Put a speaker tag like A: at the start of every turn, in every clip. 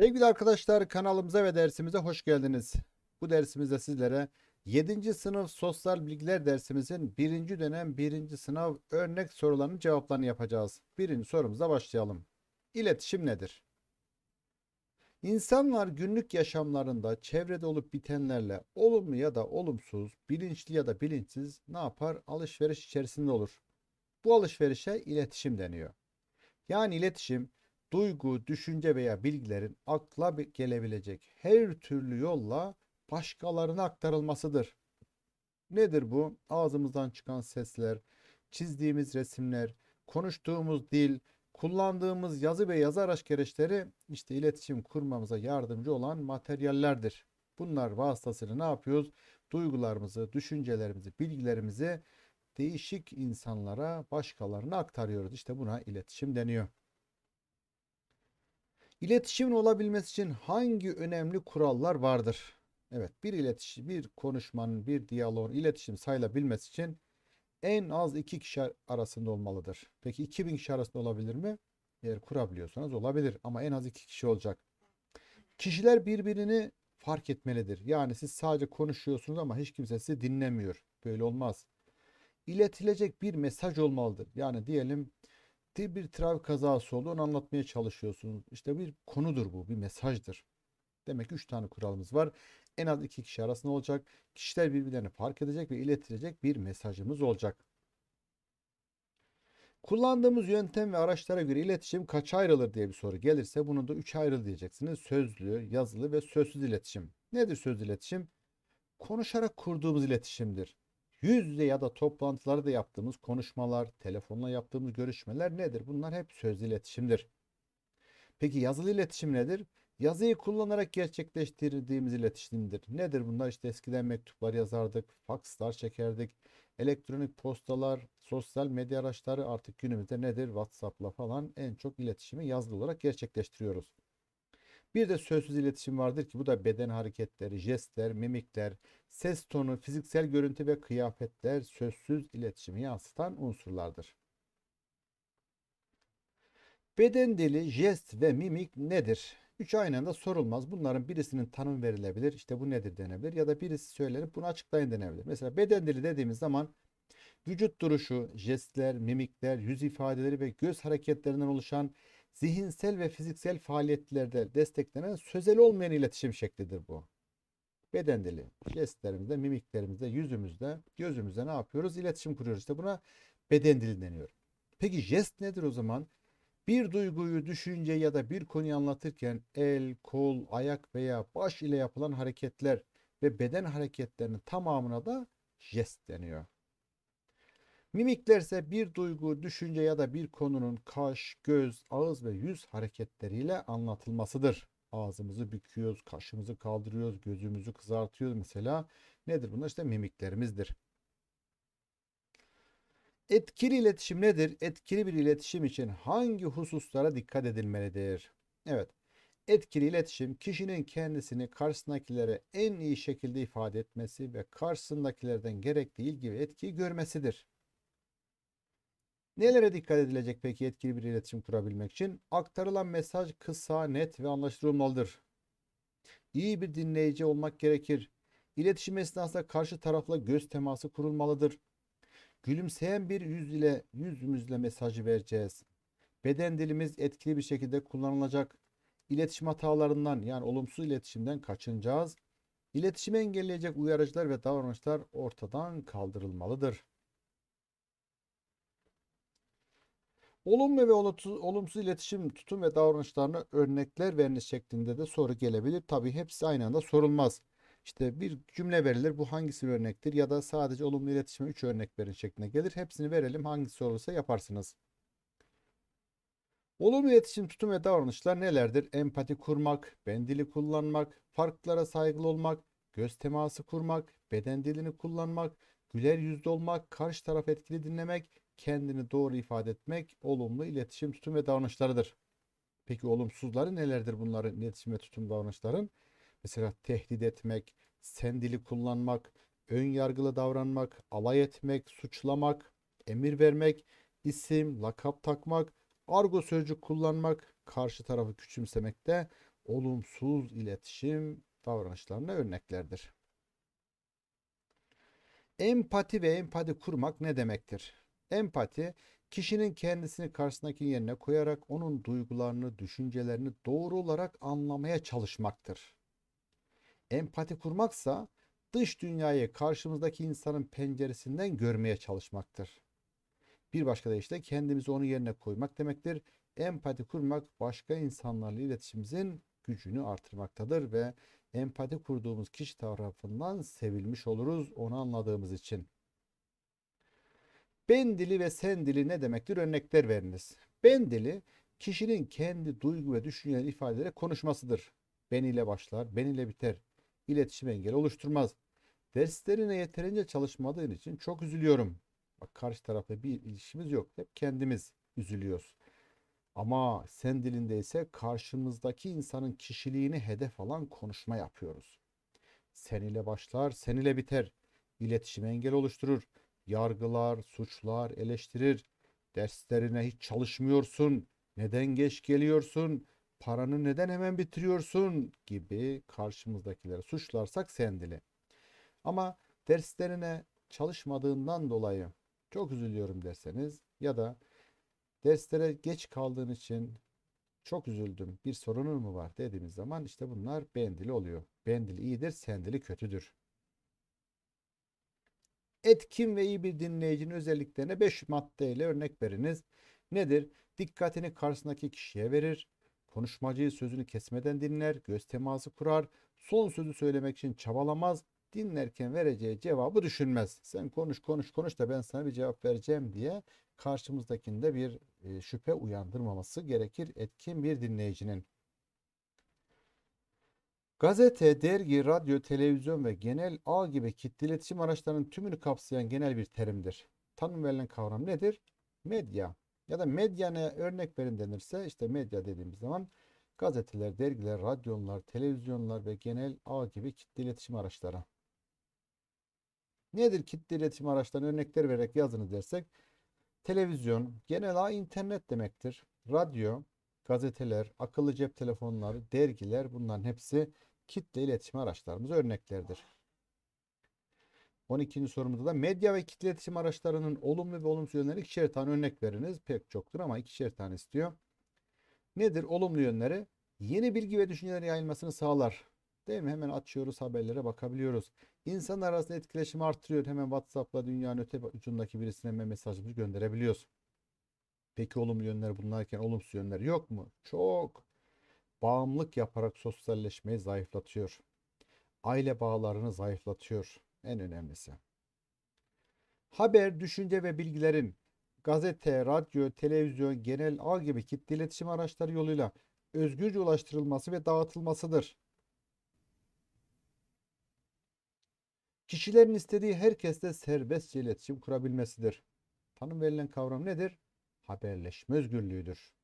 A: Sevgili arkadaşlar kanalımıza ve dersimize hoş geldiniz. Bu dersimizde sizlere 7. sınıf sosyal bilgiler dersimizin 1. dönem 1. sınav örnek sorularının cevaplarını yapacağız. 1. sorumuza başlayalım. İletişim nedir? İnsanlar günlük yaşamlarında çevrede olup bitenlerle olumlu ya da olumsuz, bilinçli ya da bilinçsiz ne yapar? Alışveriş içerisinde olur. Bu alışverişe iletişim deniyor. Yani iletişim duygu, düşünce veya bilgilerin akla gelebilecek her türlü yolla başkalarına aktarılmasıdır. Nedir bu? Ağzımızdan çıkan sesler, çizdiğimiz resimler, konuştuğumuz dil, kullandığımız yazı ve yazı araç gereçleri işte iletişim kurmamıza yardımcı olan materyallerdir. Bunlar vasıtasıyla ne yapıyoruz? Duygularımızı, düşüncelerimizi, bilgilerimizi değişik insanlara, başkalarına aktarıyoruz. İşte buna iletişim deniyor. İletişimin olabilmesi için hangi önemli kurallar vardır? Evet, bir iletişim, bir konuşmanın, bir diyaloğun iletişim sayılabilmesi için en az iki kişi arasında olmalıdır. Peki 2000 kişi arasında olabilir mi? Eğer kurabiliyorsanız olabilir ama en az iki kişi olacak. Kişiler birbirini fark etmelidir. Yani siz sadece konuşuyorsunuz ama hiç kimse sizi dinlemiyor. Böyle olmaz. İletilecek bir mesaj olmalıdır. Yani diyelim ciddi bir trafik kazası oldu. Onu anlatmaya çalışıyorsunuz. İşte bir konudur bu. Bir mesajdır. Demek ki 3 tane kuralımız var. En az 2 kişi arasında olacak. Kişiler birbirlerini fark edecek ve iletilecek bir mesajımız olacak. Kullandığımız yöntem ve araçlara göre iletişim kaç ayrılır diye bir soru gelirse bunu da 3 ayrıl diyeceksiniz. Sözlü, yazılı ve sözsüz iletişim. Nedir sözlü iletişim? Konuşarak kurduğumuz iletişimdir yüz yüze ya da toplantılarda yaptığımız konuşmalar, telefonla yaptığımız görüşmeler nedir? Bunlar hep sözlü iletişimdir. Peki yazılı iletişim nedir? Yazıyı kullanarak gerçekleştirdiğimiz iletişimdir. Nedir bunlar? İşte eskiden mektuplar yazardık, fakslar çekerdik, elektronik postalar, sosyal medya araçları artık günümüzde nedir? WhatsApp'la falan en çok iletişimi yazılı olarak gerçekleştiriyoruz. Bir de sözsüz iletişim vardır ki bu da beden hareketleri, jestler, mimikler, ses tonu, fiziksel görüntü ve kıyafetler sözsüz iletişimi yansıtan unsurlardır. Beden dili, jest ve mimik nedir? Üç aynı anda sorulmaz. Bunların birisinin tanım verilebilir. İşte bu nedir denebilir. Ya da birisi söylenip bunu açıklayın denebilir. Mesela beden dili dediğimiz zaman vücut duruşu, jestler, mimikler, yüz ifadeleri ve göz hareketlerinden oluşan zihinsel ve fiziksel faaliyetlerde desteklenen sözel olmayan iletişim şeklidir bu. Beden dili, jestlerimizde, mimiklerimizde, yüzümüzde, gözümüzde ne yapıyoruz? İletişim kuruyoruz. İşte buna beden dili deniyor. Peki jest nedir o zaman? Bir duyguyu, düşünce ya da bir konuyu anlatırken el, kol, ayak veya baş ile yapılan hareketler ve beden hareketlerinin tamamına da jest deniyor. Mimiklerse bir duygu, düşünce ya da bir konunun kaş, göz, ağız ve yüz hareketleriyle anlatılmasıdır. Ağzımızı büküyoruz, kaşımızı kaldırıyoruz, gözümüzü kızartıyoruz mesela. Nedir bunlar? İşte mimiklerimizdir. Etkili iletişim nedir? Etkili bir iletişim için hangi hususlara dikkat edilmelidir? Evet. Etkili iletişim kişinin kendisini karşısındakilere en iyi şekilde ifade etmesi ve karşısındakilerden gerekli ilgi ve etkiyi görmesidir. Nelere dikkat edilecek peki etkili bir iletişim kurabilmek için? Aktarılan mesaj kısa, net ve anlaşılmalıdır. İyi bir dinleyici olmak gerekir. İletişim esnasında karşı tarafla göz teması kurulmalıdır. Gülümseyen bir yüz ile yüzümüzle mesajı vereceğiz. Beden dilimiz etkili bir şekilde kullanılacak. İletişim hatalarından yani olumsuz iletişimden kaçınacağız. İletişimi engelleyecek uyarıcılar ve davranışlar ortadan kaldırılmalıdır. Olumlu ve olumsuz, olumsuz iletişim tutum ve davranışlarını örnekler veriniz şeklinde de soru gelebilir. Tabii hepsi aynı anda sorulmaz. İşte bir cümle verilir bu hangisi bir örnektir ya da sadece olumlu iletişime 3 örnek verin şeklinde gelir. Hepsini verelim hangisi olursa yaparsınız. Olumlu iletişim tutum ve davranışlar nelerdir? Empati kurmak, ben dili kullanmak, farklara saygılı olmak, göz teması kurmak, beden dilini kullanmak, güler yüzlü olmak, karşı taraf etkili dinlemek, kendini doğru ifade etmek olumlu iletişim, tutum ve davranışlarıdır. Peki olumsuzları nelerdir bunların iletişim ve tutum davranışların? Mesela tehdit etmek, sendili kullanmak, ön yargılı davranmak, alay etmek, suçlamak, emir vermek, isim, lakap takmak, argo sözcük kullanmak, karşı tarafı küçümsemek de olumsuz iletişim davranışlarına örneklerdir. Empati ve empati kurmak ne demektir? Empati, kişinin kendisini karşısındaki yerine koyarak onun duygularını, düşüncelerini doğru olarak anlamaya çalışmaktır. Empati kurmaksa dış dünyayı karşımızdaki insanın penceresinden görmeye çalışmaktır. Bir başka deyişle kendimizi onun yerine koymak demektir. Empati kurmak başka insanlarla iletişimimizin gücünü artırmaktadır ve empati kurduğumuz kişi tarafından sevilmiş oluruz onu anladığımız için. Ben dili ve sen dili ne demektir? Örnekler veriniz. Ben dili kişinin kendi duygu ve düşünceleri ifade konuşmasıdır. Ben ile başlar, ben ile biter. İletişim engeli oluşturmaz. Derslerine yeterince çalışmadığın için çok üzülüyorum. Bak karşı tarafta bir ilişkimiz yok. Hep kendimiz üzülüyoruz. Ama sen dilinde ise karşımızdaki insanın kişiliğini hedef alan konuşma yapıyoruz. Sen ile başlar, sen ile biter. İletişim engel oluşturur yargılar, suçlar, eleştirir. Derslerine hiç çalışmıyorsun, neden geç geliyorsun, paranı neden hemen bitiriyorsun gibi karşımızdakileri suçlarsak sendili. Ama derslerine çalışmadığından dolayı çok üzülüyorum derseniz ya da derslere geç kaldığın için çok üzüldüm bir sorunun mu var dediğimiz zaman işte bunlar bendili oluyor. Bendili iyidir, sendili kötüdür etkin ve iyi bir dinleyicinin özelliklerine 5 maddeyle örnek veriniz. Nedir? Dikkatini karşısındaki kişiye verir. Konuşmacıyı sözünü kesmeden dinler, göz teması kurar, son sözü söylemek için çabalamaz, dinlerken vereceği cevabı düşünmez. Sen konuş konuş konuş da ben sana bir cevap vereceğim diye karşımızdakinde bir e, şüphe uyandırmaması gerekir etkin bir dinleyicinin. Gazete, dergi, radyo, televizyon ve genel ağ gibi kitle iletişim araçlarının tümünü kapsayan genel bir terimdir. Tanım verilen kavram nedir? Medya. Ya da medyana örnek verin denirse işte medya dediğimiz zaman gazeteler, dergiler, radyolar, televizyonlar ve genel ağ gibi kitle iletişim araçları. Nedir kitle iletişim araçlarına örnekler vererek yazınız dersek televizyon, genel ağ internet demektir. Radyo, gazeteler, akıllı cep telefonları, dergiler bunların hepsi kitle iletişim araçlarımız örneklerdir. 12. sorumuzda da medya ve kitle iletişim araçlarının olumlu ve olumsuz yönleri ikişer tane örnek veriniz. Pek çoktur ama ikişer tane istiyor. Nedir olumlu yönleri? Yeni bilgi ve düşünceler yayılmasını sağlar. Değil mi? Hemen açıyoruz haberlere bakabiliyoruz. İnsan arasında etkileşim artırıyor. Hemen WhatsApp'la dünyanın öte ucundaki birisine hemen mesajımızı gönderebiliyoruz. Peki olumlu yönler bunlarken olumsuz yönler yok mu? Çok. Bağımlılık yaparak sosyalleşmeyi zayıflatıyor. Aile bağlarını zayıflatıyor. En önemlisi. Haber, düşünce ve bilgilerin gazete, radyo, televizyon, genel ağ gibi kitle iletişim araçları yoluyla özgürce ulaştırılması ve dağıtılmasıdır. Kişilerin istediği herkesle serbestçe iletişim kurabilmesidir. Tanım verilen kavram nedir? Haberleşme özgürlüğüdür.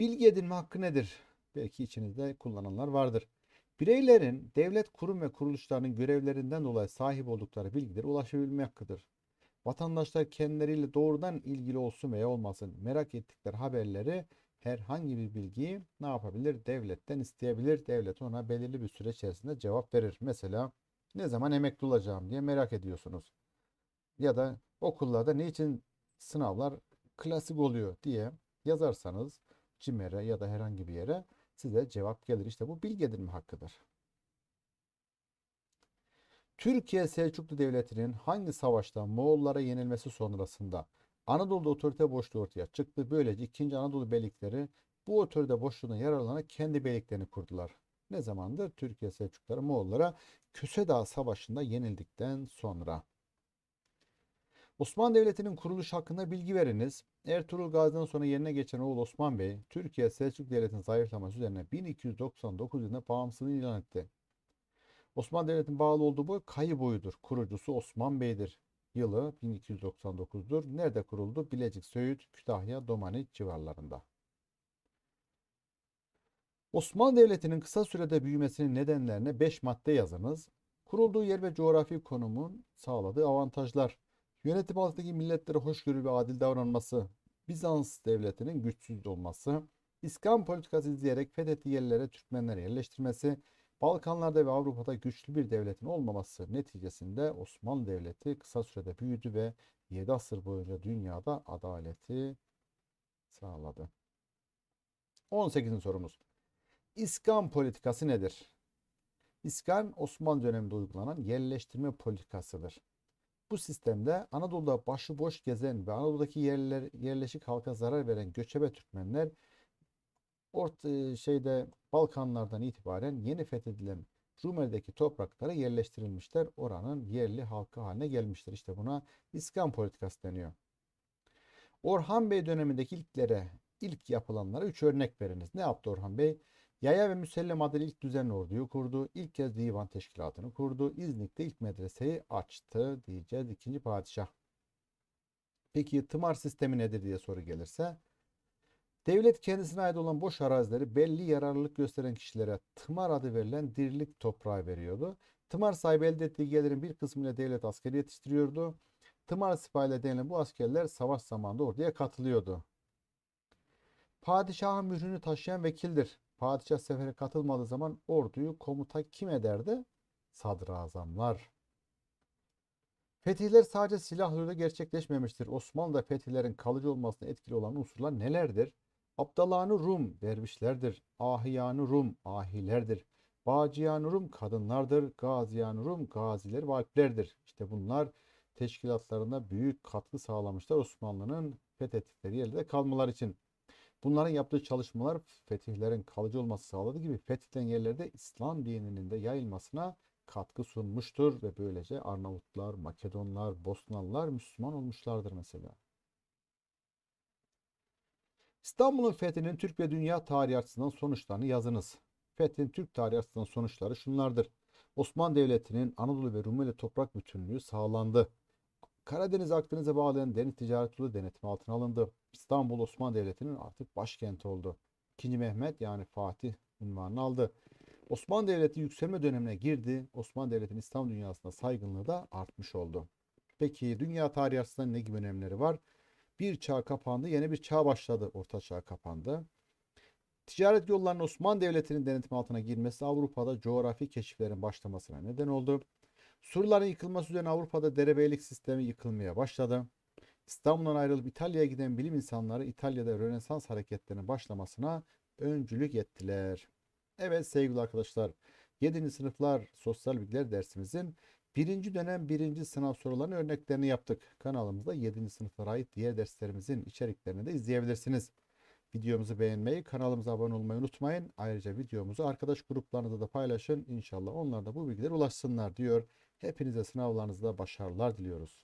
A: Bilgi edinme hakkı nedir? Belki içinizde kullananlar vardır. Bireylerin devlet kurum ve kuruluşlarının görevlerinden dolayı sahip oldukları bilgilere ulaşabilme hakkıdır. Vatandaşlar kendileriyle doğrudan ilgili olsun veya olmasın merak ettikleri haberleri herhangi bir bilgiyi ne yapabilir? Devletten isteyebilir. Devlet ona belirli bir süre içerisinde cevap verir. Mesela ne zaman emekli olacağım diye merak ediyorsunuz. Ya da okullarda ne için sınavlar klasik oluyor diye yazarsanız CİMER'e ya da herhangi bir yere size cevap gelir. İşte bu bilgedir mi hakkıdır. Türkiye Selçuklu Devleti'nin hangi savaşta Moğollara yenilmesi sonrasında Anadolu'da otorite boşluğu ortaya çıktı. Böylece 2. Anadolu beylikleri bu otorite boşluğuna yararlanarak kendi beyliklerini kurdular. Ne zamandır? Türkiye Selçukları Moğollara Küse Dağı Savaşı'nda yenildikten sonra. Osmanlı Devleti'nin kuruluş hakkında bilgi veriniz. Ertuğrul Gazi'den sonra yerine geçen oğlu Osman Bey, Türkiye Selçuk Devleti'nin zayıflaması üzerine 1299 yılında bağımsızlığını ilan etti. Osmanlı Devleti'nin bağlı olduğu boy Kayı boyudur. Kurucusu Osman Bey'dir. Yılı 1299'dur. Nerede kuruldu? Bilecik, Söğüt, Kütahya, Domani civarlarında. Osmanlı Devleti'nin kısa sürede büyümesinin nedenlerine 5 madde yazınız. Kurulduğu yer ve coğrafi konumun sağladığı avantajlar Yönetim altındaki milletlere hoşgörü ve adil davranması, Bizans devletinin güçsüz olması, İskan politikası izleyerek fethettiği yerlere Türkmenler yerleştirmesi, Balkanlarda ve Avrupa'da güçlü bir devletin olmaması neticesinde Osmanlı Devleti kısa sürede büyüdü ve 7 asır boyunca dünyada adaleti sağladı. 18. sorumuz. İskan politikası nedir? İskan Osmanlı döneminde uygulanan yerleştirme politikasıdır. Bu sistemde Anadolu'da başıboş gezen ve Anadolu'daki yerler, yerleşik halka zarar veren göçebe Türkmenler orta e, şeyde Balkanlardan itibaren yeni fethedilen Rumeli'deki topraklara yerleştirilmişler. Oranın yerli halkı haline gelmişler. İşte buna iskan politikası deniyor. Orhan Bey dönemindeki ilklere, ilk yapılanlara üç örnek veriniz. Ne yaptı Orhan Bey? Yaya ve Müsellem adıyla ilk düzenli orduyu kurdu. İlk kez divan teşkilatını kurdu. İznik'te ilk medreseyi açtı diyeceğiz ikinci padişah. Peki tımar sistemi nedir diye soru gelirse. Devlet kendisine ait olan boş arazileri belli yararlılık gösteren kişilere tımar adı verilen dirlik toprağı veriyordu. Tımar sahibi elde ettiği gelirin bir kısmıyla devlet askeri yetiştiriyordu. Tımar sipahiyle denilen bu askerler savaş zamanında orduya katılıyordu. Padişahın mührünü taşıyan vekildir. Padişah sefere katılmadığı zaman orduyu komuta kim ederdi? Sadrazamlar. Fetihler sadece silahlarla gerçekleşmemiştir. Osmanlı'da fetihlerin kalıcı olmasına etkili olan unsurlar nelerdir? Abdalanı Rum dervişlerdir. Ahiyanı Rum ahilerdir. Bacıyanı Rum kadınlardır. Gaziyanı Rum gaziler ve İşte bunlar teşkilatlarına büyük katkı sağlamışlar Osmanlı'nın fethettikleri yerde kalmalar için. Bunların yaptığı çalışmalar fetihlerin kalıcı olması sağladığı gibi fethilen yerlerde İslam dininin de yayılmasına katkı sunmuştur ve böylece Arnavutlar, Makedonlar, Bosnalılar Müslüman olmuşlardır mesela. İstanbul'un fethinin Türk ve dünya tarihi açısından sonuçlarını yazınız. Fethin Türk tarihi açısından sonuçları şunlardır. Osmanlı Devleti'nin Anadolu ve Rumeli toprak bütünlüğü sağlandı. Karadeniz Akdeniz'e bağlayan deniz ticaret yolu denetim altına alındı. İstanbul Osmanlı Devleti'nin artık başkenti oldu. 2. Mehmet yani Fatih unvanını aldı. Osmanlı Devleti yükselme dönemine girdi. Osmanlı Devleti'nin İslam dünyasında saygınlığı da artmış oldu. Peki dünya tarihi açısından ne gibi önemleri var? Bir çağ kapandı, yeni bir çağ başladı. Orta çağ kapandı. Ticaret yollarının Osmanlı Devleti'nin denetim altına girmesi Avrupa'da coğrafi keşiflerin başlamasına neden oldu. Surların yıkılması üzerine Avrupa'da derebeylik sistemi yıkılmaya başladı. İstanbul'dan ayrılıp İtalya'ya giden bilim insanları İtalya'da Rönesans hareketlerinin başlamasına öncülük ettiler. Evet sevgili arkadaşlar 7. sınıflar sosyal bilgiler dersimizin birinci dönem birinci sınav sorularının örneklerini yaptık. Kanalımızda 7. sınıflara ait diğer derslerimizin içeriklerini de izleyebilirsiniz. Videomuzu beğenmeyi, kanalımıza abone olmayı unutmayın. Ayrıca videomuzu arkadaş gruplarınızda da paylaşın. İnşallah onlar da bu bilgiler ulaşsınlar diyor. Hepinize sınavlarınızda başarılar diliyoruz.